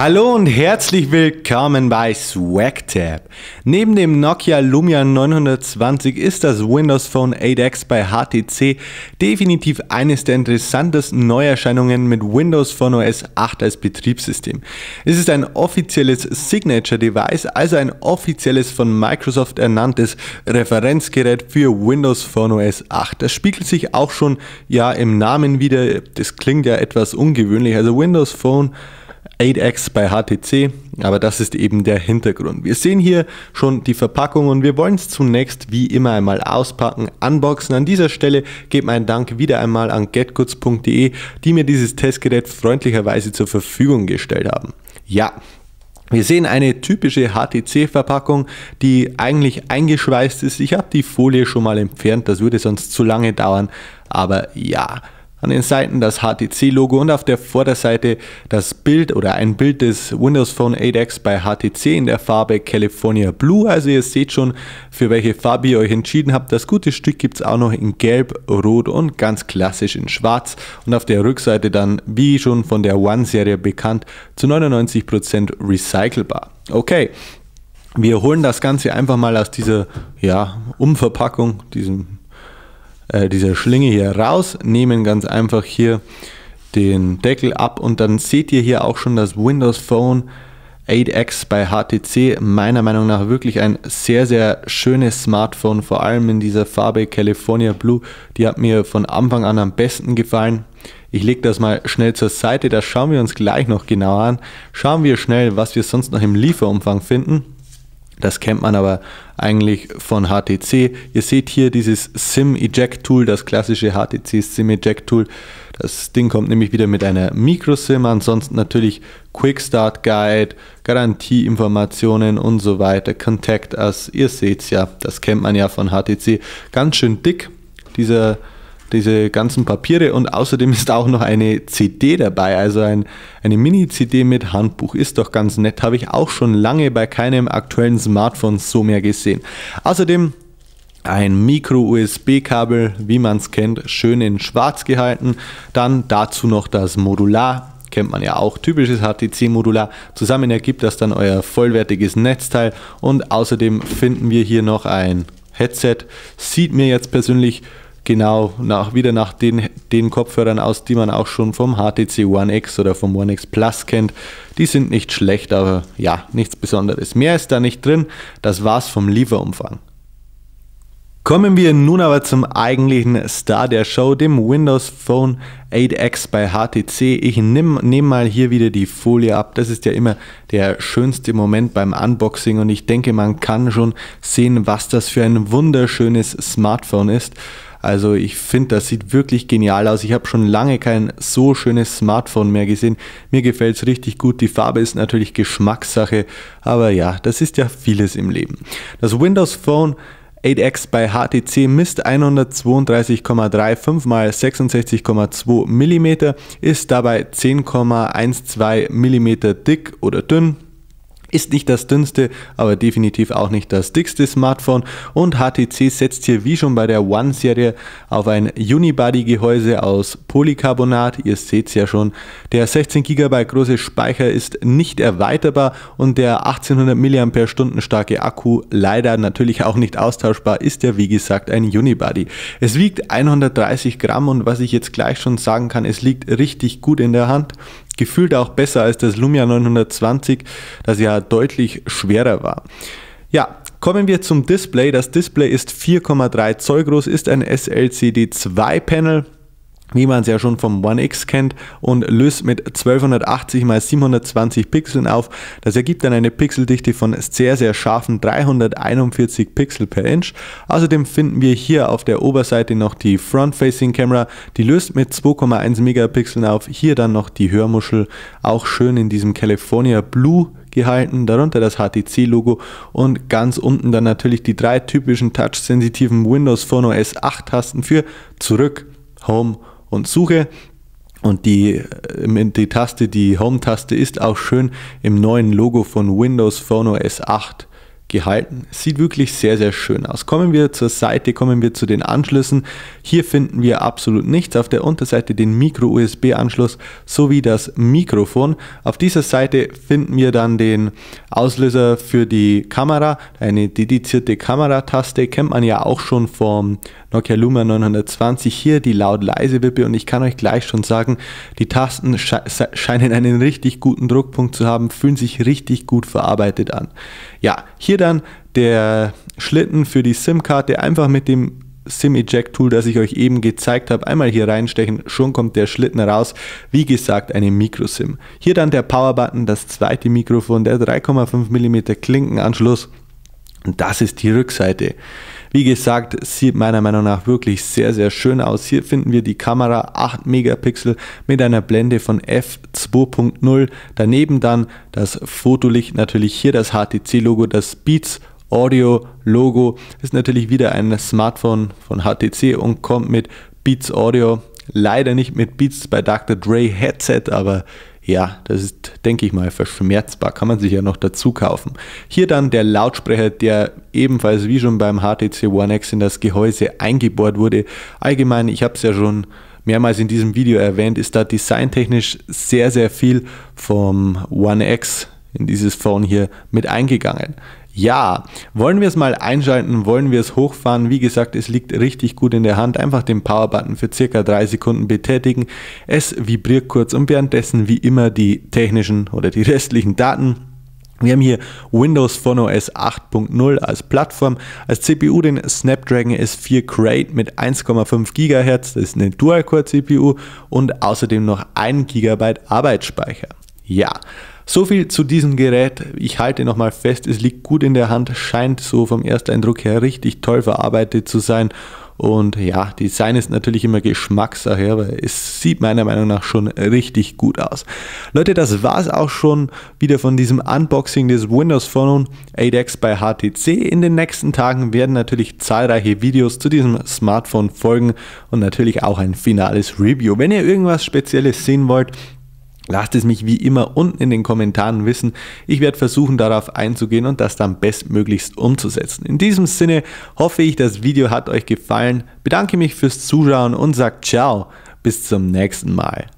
Hallo und herzlich willkommen bei SwagTab. Neben dem Nokia Lumia 920 ist das Windows Phone 8X bei HTC definitiv eines der interessantesten Neuerscheinungen mit Windows Phone OS 8 als Betriebssystem. Es ist ein offizielles Signature Device, also ein offizielles von Microsoft ernanntes Referenzgerät für Windows Phone OS 8. Das spiegelt sich auch schon ja im Namen wieder. Das klingt ja etwas ungewöhnlich. Also Windows Phone 8X bei HTC, aber das ist eben der Hintergrund. Wir sehen hier schon die Verpackung und wir wollen es zunächst wie immer einmal auspacken, unboxen. An dieser Stelle geht meinen Dank wieder einmal an getgoods.de, die mir dieses Testgerät freundlicherweise zur Verfügung gestellt haben. Ja, wir sehen eine typische HTC-Verpackung, die eigentlich eingeschweißt ist. Ich habe die Folie schon mal entfernt, das würde sonst zu lange dauern, aber ja. An den Seiten das HTC-Logo und auf der Vorderseite das Bild oder ein Bild des Windows Phone 8X bei HTC in der Farbe California Blue. Also ihr seht schon, für welche Farbe ihr euch entschieden habt. Das gute Stück gibt es auch noch in Gelb, Rot und ganz klassisch in Schwarz. Und auf der Rückseite dann, wie schon von der One-Serie bekannt, zu 99% recycelbar. Okay, wir holen das Ganze einfach mal aus dieser ja, Umverpackung, diesem äh, dieser Schlinge hier raus, nehmen ganz einfach hier den Deckel ab und dann seht ihr hier auch schon das Windows Phone 8X bei HTC. Meiner Meinung nach wirklich ein sehr, sehr schönes Smartphone, vor allem in dieser Farbe California Blue. Die hat mir von Anfang an am besten gefallen. Ich lege das mal schnell zur Seite, das schauen wir uns gleich noch genauer an. Schauen wir schnell, was wir sonst noch im Lieferumfang finden. Das kennt man aber eigentlich von HTC. Ihr seht hier dieses Sim Eject Tool, das klassische HTC Sim Eject Tool. Das Ding kommt nämlich wieder mit einer Microsim, ansonsten natürlich Quick Start Guide, Garantieinformationen und so weiter, Contact Us. Ihr seht's ja, das kennt man ja von HTC. Ganz schön dick dieser diese ganzen Papiere und außerdem ist auch noch eine CD dabei, also ein, eine Mini-CD mit Handbuch. Ist doch ganz nett, habe ich auch schon lange bei keinem aktuellen Smartphone so mehr gesehen. Außerdem ein Micro-USB-Kabel, wie man es kennt, schön in schwarz gehalten. Dann dazu noch das Modular, kennt man ja auch, typisches HTC-Modular. Zusammen ergibt das dann euer vollwertiges Netzteil und außerdem finden wir hier noch ein Headset. Sieht mir jetzt persönlich genau nach, wieder nach den, den Kopfhörern aus, die man auch schon vom HTC One X oder vom One X Plus kennt. Die sind nicht schlecht, aber ja, nichts Besonderes. Mehr ist da nicht drin. Das war's vom Lieferumfang. Kommen wir nun aber zum eigentlichen Star der Show, dem Windows Phone 8X bei HTC. Ich nehme nehm mal hier wieder die Folie ab. Das ist ja immer der schönste Moment beim Unboxing und ich denke, man kann schon sehen, was das für ein wunderschönes Smartphone ist. Also ich finde, das sieht wirklich genial aus. Ich habe schon lange kein so schönes Smartphone mehr gesehen. Mir gefällt es richtig gut. Die Farbe ist natürlich Geschmackssache, aber ja, das ist ja vieles im Leben. Das Windows Phone 8X bei HTC misst 132,35 x 66,2 mm, ist dabei 10,12 mm dick oder dünn ist nicht das dünnste, aber definitiv auch nicht das dickste Smartphone und HTC setzt hier wie schon bei der One-Serie auf ein Unibody-Gehäuse aus Polycarbonat. Ihr seht es ja schon, der 16 GB große Speicher ist nicht erweiterbar und der 1800 mAh starke Akku leider natürlich auch nicht austauschbar, ist ja wie gesagt ein Unibody. Es wiegt 130 Gramm und was ich jetzt gleich schon sagen kann, es liegt richtig gut in der Hand gefühlt auch besser als das Lumia 920, das ja deutlich schwerer war. Ja, Kommen wir zum Display. Das Display ist 4,3 Zoll groß, ist ein SLCD 2 Panel wie man es ja schon vom One X kennt und löst mit 1280 x 720 Pixeln auf. Das ergibt dann eine Pixeldichte von sehr, sehr scharfen 341 Pixel per Inch. Außerdem finden wir hier auf der Oberseite noch die Front-Facing Camera, die löst mit 2,1 Megapixeln auf. Hier dann noch die Hörmuschel, auch schön in diesem California Blue gehalten, darunter das HTC-Logo und ganz unten dann natürlich die drei typischen touch-sensitiven Windows Phone OS 8 Tasten für Zurück, Home und Suche. Und die, äh, die Taste, die Home-Taste ist auch schön im neuen Logo von Windows Phone OS 8 gehalten. Sieht wirklich sehr, sehr schön aus. Kommen wir zur Seite, kommen wir zu den Anschlüssen. Hier finden wir absolut nichts. Auf der Unterseite den Micro-USB-Anschluss sowie das Mikrofon. Auf dieser Seite finden wir dann den Auslöser für die Kamera, eine dedizierte Kamerataste. Kennt man ja auch schon vom Nokia Luma 920. Hier die laut-leise-Wippe und ich kann euch gleich schon sagen, die Tasten sche scheinen einen richtig guten Druckpunkt zu haben, fühlen sich richtig gut verarbeitet an. Ja, hier dann der Schlitten für die SIM-Karte einfach mit dem SIM-Eject-Tool, das ich euch eben gezeigt habe, einmal hier reinstechen, schon kommt der Schlitten raus. Wie gesagt, eine Micro-SIM. Hier dann der Power-Button, das zweite Mikrofon, der 3,5 mm Klinkenanschluss. Und das ist die Rückseite. Wie gesagt, sieht meiner Meinung nach wirklich sehr, sehr schön aus. Hier finden wir die Kamera 8 Megapixel mit einer Blende von f2.0. Daneben dann das Fotolicht, natürlich hier das HTC-Logo, das Beats Audio Logo ist natürlich wieder ein Smartphone von HTC und kommt mit Beats Audio. Leider nicht mit Beats bei Dr. Dre Headset, aber ja, das ist, denke ich mal, verschmerzbar. Kann man sich ja noch dazu kaufen. Hier dann der Lautsprecher, der ebenfalls wie schon beim HTC One X in das Gehäuse eingebohrt wurde. Allgemein, ich habe es ja schon mehrmals in diesem Video erwähnt, ist da designtechnisch sehr, sehr viel vom One X in dieses Phone hier mit eingegangen. Ja, wollen wir es mal einschalten, wollen wir es hochfahren. Wie gesagt, es liegt richtig gut in der Hand. Einfach den Power-Button für circa drei Sekunden betätigen. Es vibriert kurz und währenddessen wie immer die technischen oder die restlichen Daten. Wir haben hier Windows Phone OS 8.0 als Plattform, als CPU den Snapdragon S4 Create mit 1,5 GHz, das ist eine Dual-Core-CPU und außerdem noch 1 GB Arbeitsspeicher. Ja, so viel zu diesem Gerät. Ich halte nochmal fest, es liegt gut in der Hand, scheint so vom Ersteindruck her richtig toll verarbeitet zu sein. Und ja, Design ist natürlich immer Geschmackssache, aber es sieht meiner Meinung nach schon richtig gut aus. Leute, das war es auch schon wieder von diesem Unboxing des Windows Phone 8X bei HTC. In den nächsten Tagen werden natürlich zahlreiche Videos zu diesem Smartphone folgen und natürlich auch ein finales Review. Wenn ihr irgendwas Spezielles sehen wollt, Lasst es mich wie immer unten in den Kommentaren wissen. Ich werde versuchen, darauf einzugehen und das dann bestmöglichst umzusetzen. In diesem Sinne hoffe ich, das Video hat euch gefallen. Bedanke mich fürs Zuschauen und sage ciao. Bis zum nächsten Mal.